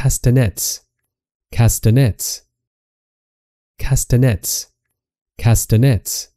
castanets, castanets, castanets, castanets.